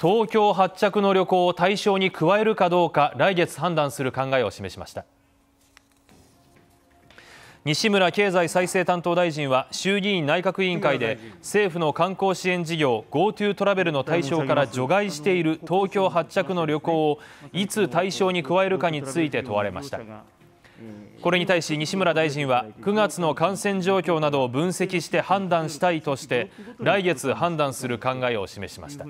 東京発着の旅行を対象に加えるかどうか来月判断する考えを示しました西村経済再生担当大臣は衆議院内閣委員会で政府の観光支援事業 GoTo トラベルの対象から除外している東京発着の旅行をいつ対象に加えるかについて問われましたこれに対し西村大臣は9月の感染状況などを分析して判断したいとして来月判断する考えを示しました